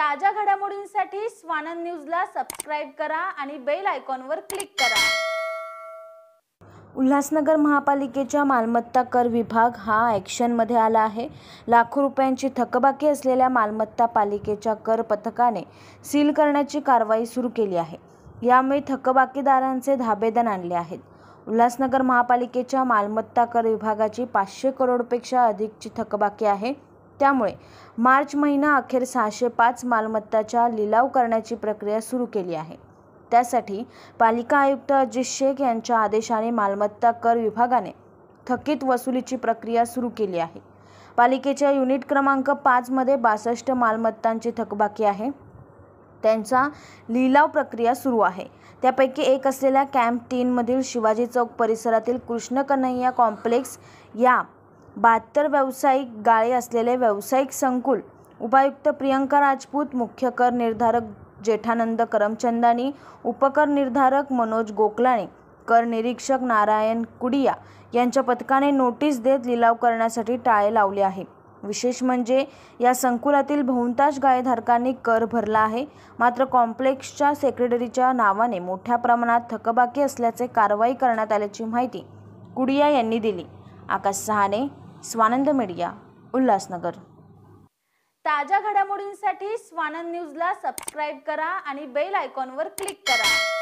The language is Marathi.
ताज्या घडामोडींसाठी स्वानंद न्यूजला सबस्क्राईब करा आणि बेल आयकॉनवर क्लिक करा उल्हासनगर महापालिकेच्या मालमत्ता कर विभाग हा ॲक्शनमध्ये आला आहे लाखो रुपयांची थकबाकी असलेल्या मालमत्ता पालिकेच्या कर पथकाने सील करण्याची कारवाई सुरू केली आहे यामुळे थकबाकीदारांचे धाबेदन आणले आहेत उल्हासनगर महापालिकेच्या मालमत्ता कर विभागाची पाचशे करोडपेक्षा अधिकची थकबाकी आहे त्यामुळे मार्च महिना अखेर सहाशे पाच मालमत्ताच्या लिलाव करण्याची प्रक्रिया सुरू केली आहे त्यासाठी पालिका आयुक्त अजित शेख यांच्या आदेशाने मालमत्ता कर विभागाने थकीत वसुलीची प्रक्रिया सुरू केली आहे पालिकेच्या युनिट क्रमांक पाचमध्ये बासष्ट मालमत्तांची थकबाकी आहे त्यांचा लिलाव प्रक्रिया सुरू आहे त्यापैकी एक असलेल्या कॅम्प तीनमधील शिवाजी चौक परिसरातील कृष्ण कन्हैया कॉम्प्लेक्स या बहात्तर व्यावसायिक गाळे असलेले व्यावसायिक संकुल उपायुक्त प्रियंका राजपूत मुख्य कर निर्धारक जेठानंद करमचंदानी उपकर निर्धारक मनोज गोखलाने कर निरीक्षक नारायण कुडिया यांच्या पथकाने नोटीस देत लिलाव करण्यासाठी टाळे लावले आहे विशेष म्हणजे या संकुलातील बहुतांश गायधारकांनी कर भरला आहे मात्र कॉम्प्लेक्सच्या सेक्रेटरीच्या नावाने मोठ्या प्रमाणात थकबाकी असल्याचे कारवाई करण्यात आल्याची माहिती कुडिया यांनी दिली आकाश सहाने स्वानंद मीडिया उल्हासनगर ताज्या घडामोडींसाठी स्वानंद न्यूजला सबस्क्राईब करा आणि बेल आयकॉनवर क्लिक करा